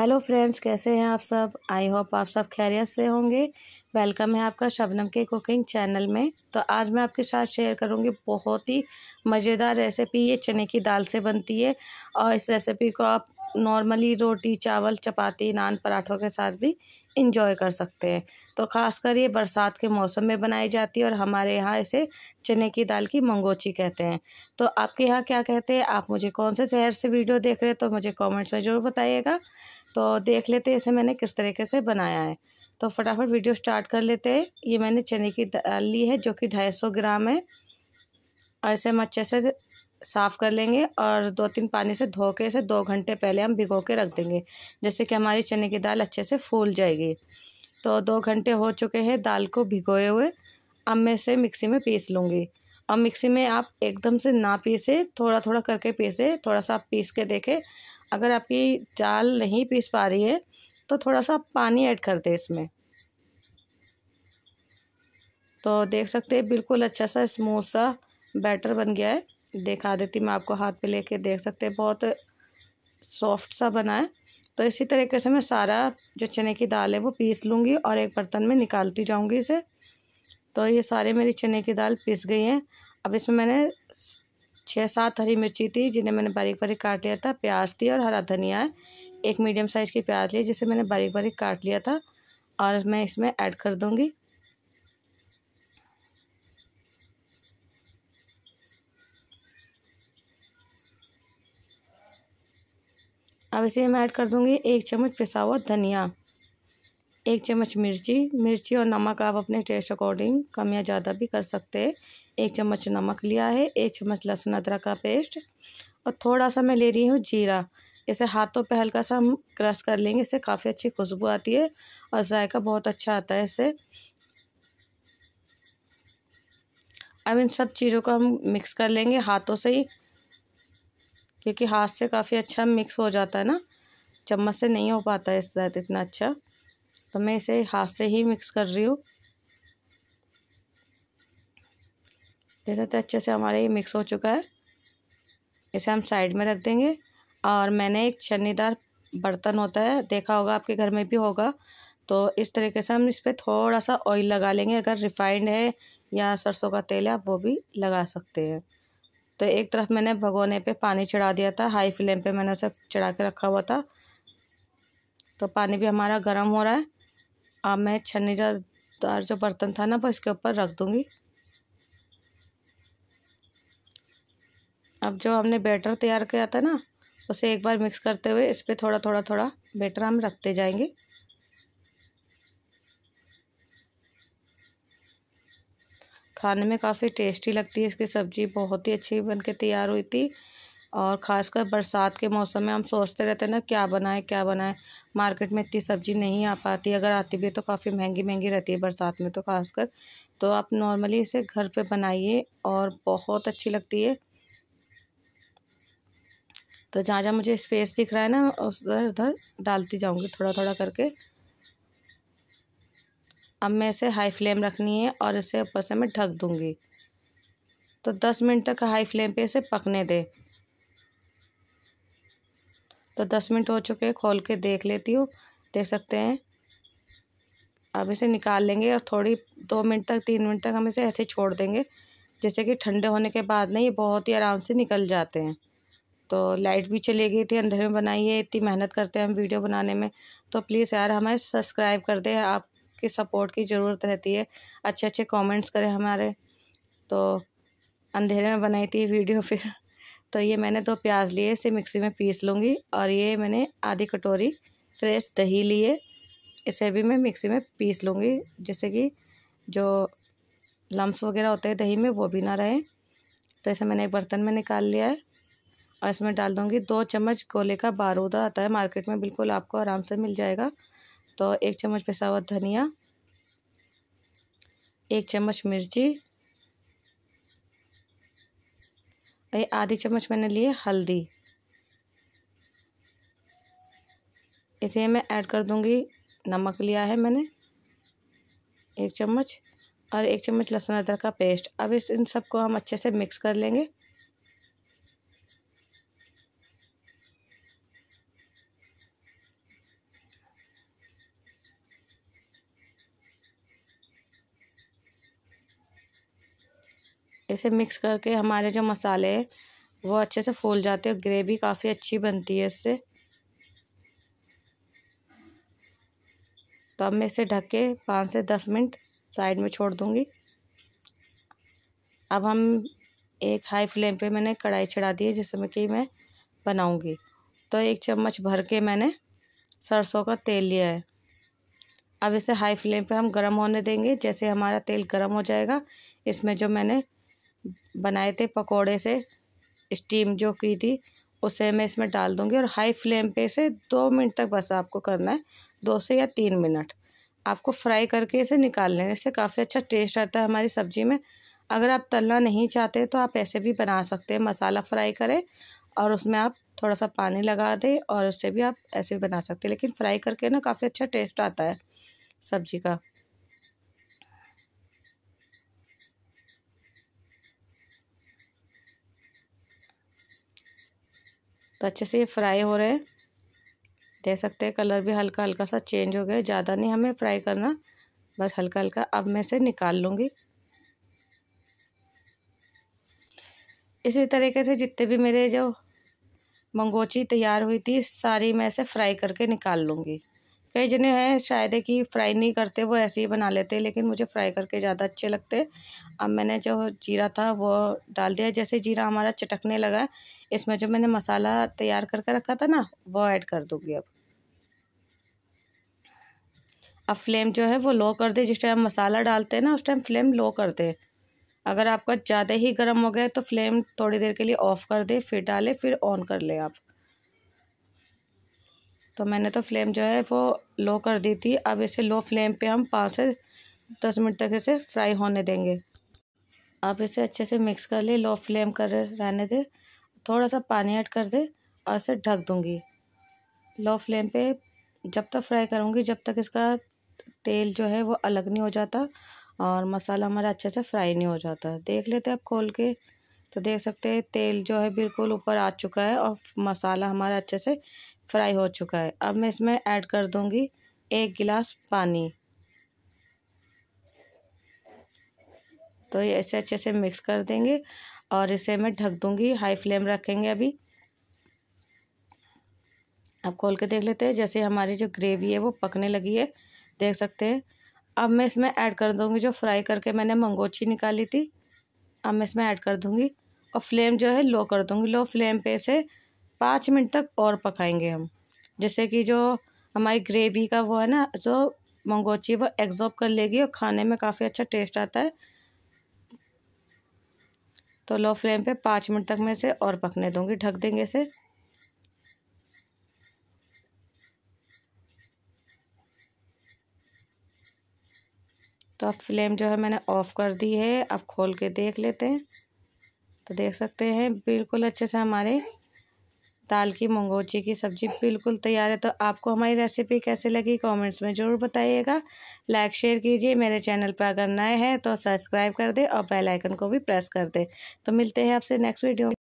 hello friends कैसे हैं आप सब आई होप आप सब खैरियत से होंगे वेलकम है आपका शबनम के कुकिंग चैनल में तो आज मैं आपके साथ शेयर करूंगी बहुत ही मज़ेदार रेसिपी ये चने की दाल से बनती है और इस रेसिपी को आप नॉर्मली रोटी चावल चपाती नान पराठों के साथ भी इंजॉय कर सकते हैं तो ख़ासकर ये बरसात के मौसम में बनाई जाती है और हमारे यहाँ इसे चने की दाल की मंगोची कहते हैं तो आपके यहाँ क्या कहते हैं आप मुझे कौन से शहर से वीडियो देख रहे हैं तो मुझे कमेंट्स में ज़रूर बताइएगा तो देख लेते हैं इसे मैंने किस तरीके से बनाया है तो फटाफट वीडियो स्टार्ट कर लेते हैं ये मैंने चने की दाल ली है जो कि ढाई सौ ग्राम है और इसे हम अच्छे से साफ़ कर लेंगे और दो तीन पानी से धो के इसे दो घंटे पहले हम भिगो के रख देंगे जैसे कि हमारी चने की दाल अच्छे से फूल जाएगी तो दो घंटे हो चुके हैं दाल को भिगोए हुए अब मैं इसे मिक्सी में पीस लूँगी और मिक्सी में आप एकदम से ना पीसें थोड़ा थोड़ा करके पीसें थोड़ा सा आप पीस के देखें अगर आपकी दाल नहीं पीस पा रही है तो थोड़ा सा पानी ऐड कर दे इसमें तो देख सकते हैं बिल्कुल अच्छा सा स्मूथ सा बैटर बन गया है दिखा देती मैं आपको हाथ पे लेके देख सकते हैं बहुत सॉफ्ट सा बना है तो इसी तरीके से मैं सारा जो चने की दाल है वो पीस लूँगी और एक बर्तन में निकालती जाऊँगी इसे तो ये सारे मेरी चने की दाल पीस गई हैं अब इसमें मैंने छः सात हरी मिर्ची थी जिन्हें मैंने बारीक बारीक काट लिया था प्याज थी और हरा धनिया है एक मीडियम साइज़ की प्याज ली जिसे मैंने बारीक बारीक काट लिया था और मैं इसमें ऐड कर दूँगी अब इसे मैं ऐड कर दूँगी एक चम्मच पिसा हुआ धनिया एक चम्मच मिर्ची मिर्ची और नमक आप अपने टेस्ट अकॉर्डिंग कम या ज़्यादा भी कर सकते हैं एक चम्मच नमक लिया है एक चम्मच लहसुन अदरक का पेस्ट और थोड़ा सा मैं ले रही हूँ जीरा इसे हाथों पे हल्का सा हम क्रश कर लेंगे इससे काफ़ी अच्छी खुशबू आती है और जायका बहुत अच्छा आता है इससे अब इन सब चीज़ों को हम मिक्स कर लेंगे हाथों से ही क्योंकि हाथ से काफ़ी अच्छा मिक्स हो जाता है ना चम्मच से नहीं हो पाता है इस इतना अच्छा तो मैं इसे हाथ से ही मिक्स कर रही हूँ देख सकते तो अच्छे से हमारा ये मिक्स हो चुका है इसे हम साइड में रख देंगे और मैंने एक छन्नीदार बर्तन होता है देखा होगा आपके घर में भी होगा तो इस तरीके से हम इस पर थोड़ा सा ऑयल लगा लेंगे अगर रिफाइंड है या सरसों का तेल है आप वो भी लगा सकते हैं तो एक तरफ मैंने भगोने पे पानी चढ़ा दिया था हाई फ्लेम पे मैंने उसे चढ़ा के रखा हुआ था तो पानी भी हमारा गर्म हो रहा है अब मैं छन्नीदार जो बर्तन था ना वो इसके ऊपर रख दूँगी अब जो हमने बैटर तैयार किया था ना उसे एक बार मिक्स करते हुए इस पर थोड़ा थोड़ा थोड़ा बैटर हम रखते जाएंगे खाने में काफ़ी टेस्टी लगती है इसकी सब्ज़ी बहुत ही अच्छी बन के तैयार हुई थी और ख़ासकर बरसात के मौसम में हम सोचते रहते हैं ना क्या बनाएं क्या बनाएं मार्केट में इतनी सब्ज़ी नहीं आ पाती अगर आती भी है तो काफ़ी महंगी महंगी रहती है बरसात में तो खासकर तो आप नॉर्मली इसे घर पे बनाइए और बहुत अच्छी लगती है तो जहाँ जहाँ मुझे स्पेस दिख रहा है ना उधर उधर डालती जाऊँगी थोड़ा थोड़ा करके अब मैं इसे हाई फ्लेम रखनी है और इसे ऊपर से मैं ढक दूँगी तो दस मिनट तक हाई फ्लेम पर इसे पकने दें तो दस मिनट हो चुके हैं खोल के देख लेती हूँ देख सकते हैं अब इसे निकाल लेंगे और थोड़ी दो मिनट तक तीन मिनट तक हम इसे ऐसे छोड़ देंगे जैसे कि ठंडे होने के बाद ना ये बहुत ही आराम से निकल जाते हैं तो लाइट भी चली गई थी अंधेरे में बनाई है इतनी मेहनत करते हैं हम वीडियो बनाने में तो प्लीज़ यार हमें सब्सक्राइब कर दें आपके सपोर्ट की ज़रूरत रहती है अच्छे अच्छे कॉमेंट्स करें हमारे तो अंधेरे में बनाई थी वीडियो फिर तो ये मैंने दो प्याज लिए इसे मिक्सी में पीस लूँगी और ये मैंने आधी कटोरी फ्रेश दही लिए इसे भी मैं मिक्सी में पीस लूँगी जैसे कि जो लम्स वगैरह होते हैं दही में वो भी ना रहे तो इसे मैंने एक बर्तन में निकाल लिया है और इसमें डाल दूँगी दो चम्मच गोले का बारूदा आता है मार्केट में बिल्कुल आपको आराम से मिल जाएगा तो एक चम्मच पिसा हुआ धनिया एक चम्मच मिर्ची ये आधी चम्मच मैंने लिए हल्दी इसे मैं ऐड कर दूंगी नमक लिया है मैंने एक चम्मच और एक चम्मच लहसुन अदरक का पेस्ट अब इस इन सबको हम अच्छे से मिक्स कर लेंगे इसे मिक्स करके हमारे जो मसाले हैं वो अच्छे से फूल जाते हैं ग्रेवी काफ़ी अच्छी बनती है इससे तो अब मैं इसे ढक के पाँच से दस मिनट साइड में छोड़ दूँगी अब हम एक हाई फ्लेम पे मैंने कढ़ाई चढ़ा दी है जिसमें कि मैं बनाऊँगी तो एक चम्मच भर के मैंने सरसों का तेल लिया है अब इसे हाई फ्लेम पे हम गरम होने देंगे जैसे हमारा तेल गरम हो जाएगा इसमें जो मैंने बनाए थे पकोड़े से स्टीम जो की थी उसे मैं इसमें डाल दूँगी और हाई फ्लेम पे इसे दो मिनट तक बस आपको करना है दो से या तीन मिनट आपको फ्राई करके इसे निकाल लेना इससे काफ़ी अच्छा टेस्ट आता है हमारी सब्ज़ी में अगर आप तलना नहीं चाहते तो आप ऐसे भी बना सकते हैं मसाला फ्राई करें और उसमें आप थोड़ा सा पानी लगा दें और उससे भी आप ऐसे भी बना सकते हैं लेकिन फ्राई करके ना काफ़ी अच्छा टेस्ट आता है सब्ज़ी का तो अच्छे से ये फ्राई हो रहे हैं देख सकते हैं कलर भी हल्का हल्का सा चेंज हो गया ज़्यादा नहीं हमें फ्राई करना बस हल्का हल्का अब मैं इसे निकाल लूँगी इसी तरीके से जितने भी मेरे जो मंगोची तैयार हुई थी सारी मैं इसे फ्राई करके निकाल लूँगी कई जने हैं शायद है कि फ्राई नहीं करते वो ऐसे ही बना लेते हैं लेकिन मुझे फ्राई करके ज़्यादा अच्छे लगते अब मैंने जो जीरा था वो डाल दिया जैसे जीरा हमारा चटकने लगा इसमें जो मैंने मसाला तैयार करके रखा था ना वो ऐड कर दूँगी अब अब फ्लेम जो है वो लो कर दे जिस टाइम मसाला डालते हैं ना उस टाइम फ्लेम लो कर दे अगर आपका ज़्यादा ही गर्म हो गया तो फ्लेम थोड़ी देर के लिए ऑफ़ कर दे फिर डालें फिर ऑन कर लें आप तो मैंने तो फ्लेम जो है वो लो कर दी थी अब इसे लो फ्लेम पे हम पाँच से दस मिनट तक इसे फ्राई होने देंगे अब इसे अच्छे से मिक्स कर ले लो फ्लेम कर रहने दे थोड़ा सा पानी ऐड कर दे और इसे ढक दूँगी लो फ्लेम पे जब तक फ्राई करूँगी जब तक इसका तेल जो है वो अलग नहीं हो जाता और मसाला हमारा अच्छे से फ्राई नहीं हो जाता देख लेते आप खोल के तो देख सकते हैं तेल जो है बिल्कुल ऊपर आ चुका है और मसाला हमारा अच्छे से फ्राई हो चुका है अब मैं इसमें ऐड कर दूंगी एक गिलास पानी तो ये ऐसे अच्छे से मिक्स कर देंगे और इसे मैं ढक दूंगी हाई फ्लेम रखेंगे अभी अब खोल के देख लेते हैं जैसे हमारी जो ग्रेवी है वो पकने लगी है देख सकते हैं अब मैं इसमें ऐड कर दूंगी जो फ्राई करके मैंने मंगोची निकाली थी अब मैं इसमें ऐड कर दूंगी और फ्लेम जो है लो कर दूंगी लो फ्लेम पे से पाँच मिनट तक और पकाएंगे हम जैसे कि जो हमारी ग्रेवी का वो है ना जो मंगोची वो एग्जॉर्ब कर लेगी और खाने में काफ़ी अच्छा टेस्ट आता है तो लो फ्लेम पे पाँच मिनट तक मैं इसे और पकने दूँगी ढक देंगे इसे तो अब फ्लेम जो है मैंने ऑफ़ कर दी है अब खोल के देख लेते हैं तो देख सकते हैं बिल्कुल अच्छे से हमारे दाल की मंगोची की सब्ज़ी बिल्कुल तैयार है तो आपको हमारी रेसिपी कैसे लगी कमेंट्स में ज़रूर बताइएगा लाइक शेयर कीजिए मेरे चैनल पर अगर नए हैं तो सब्सक्राइब कर दे और बेल आइकन को भी प्रेस कर दे तो मिलते हैं आपसे नेक्स्ट वीडियो